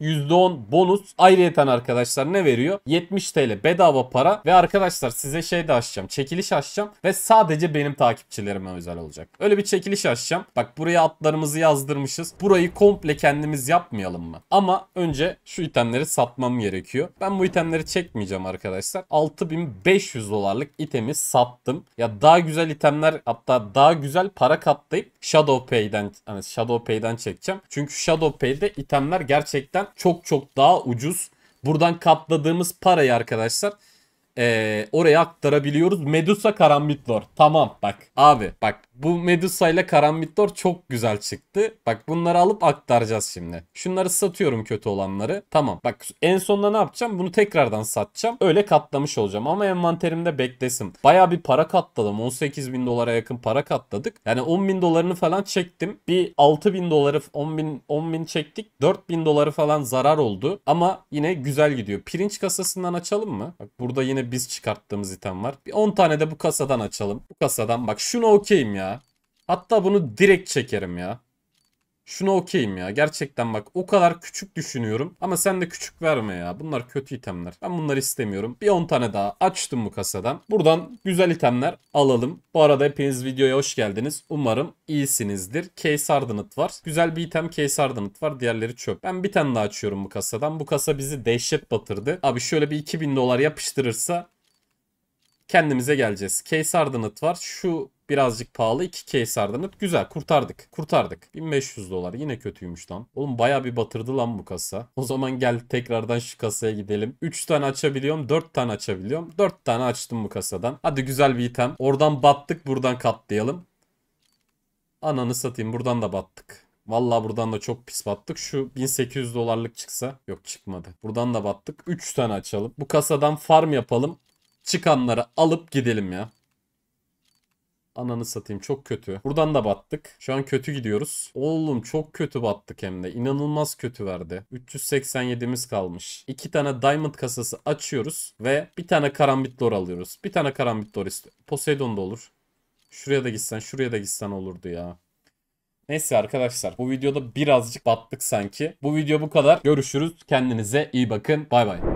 %10 bonus. Ayrıyeten arkadaşlar ne veriyor? 70 TL bedava para ve arkadaşlar size şey de açacağım. Çekiliş açacağım ve sadece benim takipçilerime özel olacak. Öyle bir çekiliş açacağım. Bak buraya atlarımızı yazdırmışız. Burayı komple kendimiz yapmayalım mı? Ama önce şu itemleri satmam gerekiyor. Ben bu itemleri çekmeyeceğim arkadaşlar. 6500 dolarlık itemi sattım. Ya daha güzel itemler hatta daha güzel para katlayıp Shadow Pay'den hani Shadow Pay'den çekeceğim. Çünkü Shadow Pay'de itemler gerçekten çok çok daha ucuz. Buradan katladığımız parayı arkadaşlar ee, oraya aktarabiliyoruz. Medusa Karambitlor. Tamam bak abi bak bu Medusa ile Karambitlor çok güzel çıktı. Bak bunları alıp aktaracağız şimdi. Şunları satıyorum kötü olanları. Tamam bak en sonunda ne yapacağım? Bunu tekrardan satacağım. Öyle katlamış olacağım ama envanterimde beklesin. Baya bir para katladım. 18 bin dolara yakın para katladık. Yani 10 bin dolarını falan çektim. Bir 6 bin doları 10 bin, 10 bin çektik. 4 bin doları falan zarar oldu. Ama yine güzel gidiyor. Pirinç kasasından açalım mı? Bak burada yine biz çıkarttığımız item var. Bir 10 tane de bu kasadan açalım. Bu kasadan bak şunu okeyim ya. Hatta bunu direkt çekerim ya. Şuna okeyim ya. Gerçekten bak o kadar küçük düşünüyorum. Ama sen de küçük verme ya. Bunlar kötü itemler. Ben bunları istemiyorum. Bir 10 tane daha açtım bu kasadan. Buradan güzel itemler alalım. Bu arada hepiniz videoya hoş geldiniz. Umarım iyisinizdir. Case Ardenit var. Güzel bir item Case Ardenit var. Diğerleri çöp. Ben bir tane daha açıyorum bu kasadan. Bu kasa bizi dehşet batırdı. Abi şöyle bir 2000 dolar yapıştırırsa kendimize geleceğiz. Case Ardanit var. Şu birazcık pahalı. 2 case Ardanit. Güzel kurtardık. Kurtardık. 1500 dolar. Yine kötüymüş lan. Oğlum baya bir batırdı lan bu kasa. O zaman gel tekrardan şu kasaya gidelim. 3 tane açabiliyorum. 4 tane açabiliyorum. 4 tane açtım bu kasadan. Hadi güzel bir item. Oradan battık. Buradan katlayalım. Ananı satayım. Buradan da battık. Vallahi buradan da çok pis battık. Şu 1800 dolarlık çıksa. Yok çıkmadı. Buradan da battık. 3 tane açalım. Bu kasadan farm yapalım çıkanları alıp gidelim ya. Ananı satayım çok kötü. Buradan da battık. Şu an kötü gidiyoruz. Oğlum çok kötü battık hem de. İnanılmaz kötü verdi. 387'miz kalmış. 2 tane diamond kasası açıyoruz ve bir tane karambit lore alıyoruz. Bir tane karambit lore istiyorum. Poseidon da olur. Şuraya da gitsen şuraya da gitsen olurdu ya. Neyse arkadaşlar bu videoda birazcık battık sanki. Bu video bu kadar. Görüşürüz. Kendinize iyi bakın. Bay bay.